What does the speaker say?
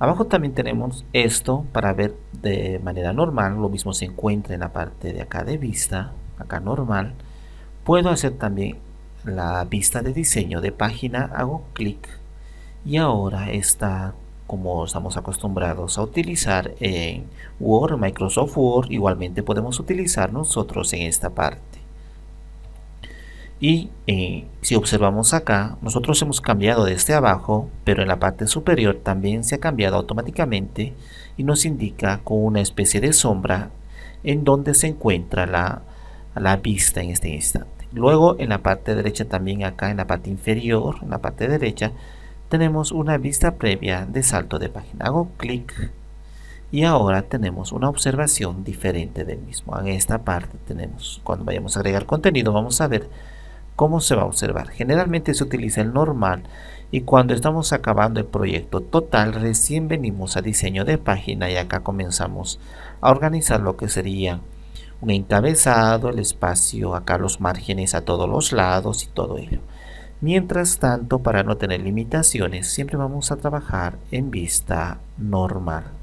Abajo también tenemos esto para ver de manera normal, lo mismo se encuentra en la parte de acá de vista, acá normal. Puedo hacer también la vista de diseño de página, hago clic y ahora está como estamos acostumbrados a utilizar en Word, Microsoft Word, igualmente podemos utilizar nosotros en esta parte. Y eh, si observamos acá, nosotros hemos cambiado desde este abajo, pero en la parte superior también se ha cambiado automáticamente y nos indica con una especie de sombra en donde se encuentra la, la vista en este instante. Luego en la parte derecha también acá en la parte inferior, en la parte derecha, tenemos una vista previa de salto de página. Hago clic y ahora tenemos una observación diferente del mismo. En esta parte tenemos, cuando vayamos a agregar contenido, vamos a ver ¿Cómo se va a observar? Generalmente se utiliza el normal y cuando estamos acabando el proyecto total recién venimos a diseño de página y acá comenzamos a organizar lo que sería un encabezado, el espacio, acá los márgenes a todos los lados y todo ello. Mientras tanto, para no tener limitaciones, siempre vamos a trabajar en vista normal.